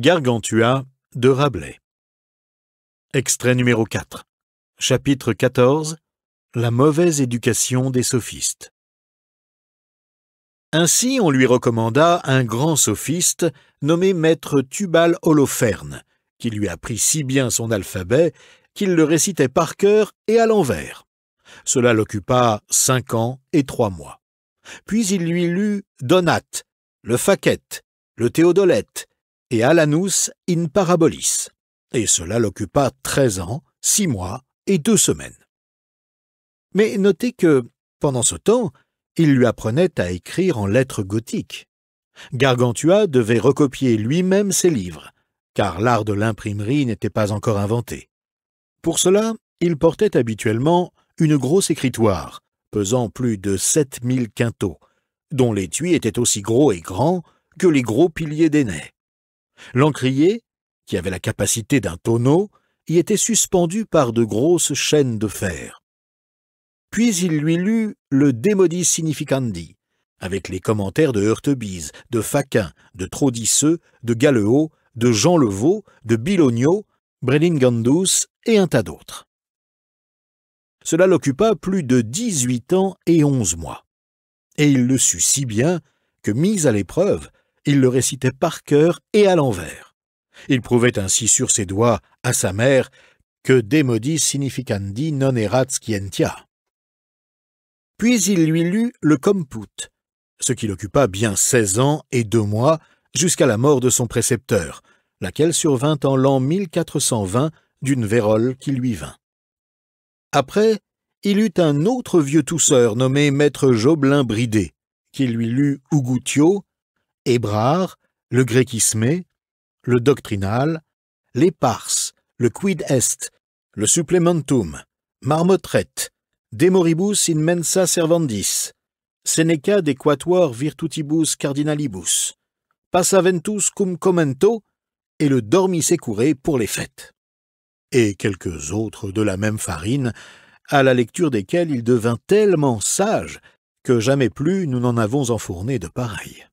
Gargantua de Rabelais. Extrait numéro 4. Chapitre 14. La mauvaise éducation des sophistes. Ainsi, on lui recommanda un grand sophiste nommé maître Tubal Holoferne, qui lui apprit si bien son alphabet qu'il le récitait par cœur et à l'envers. Cela l'occupa cinq ans et trois mois. Puis il lui lut Donat, le Faquette, le Théodolette, et Alanus in Parabolis, et cela l'occupa treize ans, six mois et deux semaines. Mais notez que, pendant ce temps, il lui apprenait à écrire en lettres gothiques. Gargantua devait recopier lui-même ses livres, car l'art de l'imprimerie n'était pas encore inventé. Pour cela, il portait habituellement une grosse écritoire, pesant plus de sept mille quintaux, dont l'étui était aussi gros et grand que les gros piliers des L'encrier, qui avait la capacité d'un tonneau, y était suspendu par de grosses chaînes de fer. Puis il lui lut le Demodis Significandi, avec les commentaires de Heurtebise, de Faquin, de Trodisseux, de Galeot, de Jean Levaux, de Bilogneau, Brelingandus et un tas d'autres. Cela l'occupa plus de dix-huit ans et onze mois. Et il le sut si bien que, mis à l'épreuve, il le récitait par cœur et à l'envers. Il prouvait ainsi sur ses doigts à sa mère que demodis significandi non erat scientia. Puis il lui lut le komput, ce qui l'occupa bien seize ans et deux mois jusqu'à la mort de son précepteur, laquelle survint en l'an 1420 d'une vérole qui lui vint. Après, il eut un autre vieux tousseur nommé maître joblin Bridé, qui lui lut Ougoutio, Hébrard, le grecisme, le doctrinal, L'Éparse, le quid est, le supplementum, marmotrette, Demoribus in mensa servandis, Seneca de quatuor virtutibus cardinalibus, passaventus cum commento et le dormi secure pour les fêtes. Et quelques autres de la même farine, à la lecture desquels il devint tellement sage que jamais plus nous n'en avons enfourné de pareils.